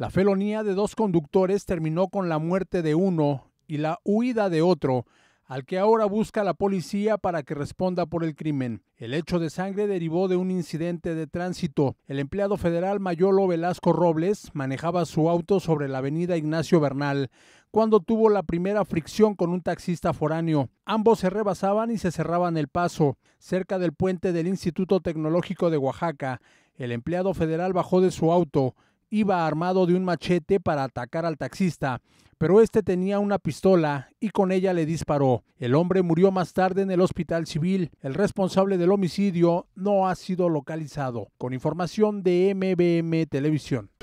La felonía de dos conductores terminó con la muerte de uno y la huida de otro, al que ahora busca la policía para que responda por el crimen. El hecho de sangre derivó de un incidente de tránsito. El empleado federal Mayolo Velasco Robles manejaba su auto sobre la avenida Ignacio Bernal cuando tuvo la primera fricción con un taxista foráneo. Ambos se rebasaban y se cerraban el paso. Cerca del puente del Instituto Tecnológico de Oaxaca, el empleado federal bajó de su auto, iba armado de un machete para atacar al taxista, pero este tenía una pistola y con ella le disparó. El hombre murió más tarde en el hospital civil. El responsable del homicidio no ha sido localizado. Con información de MBM Televisión.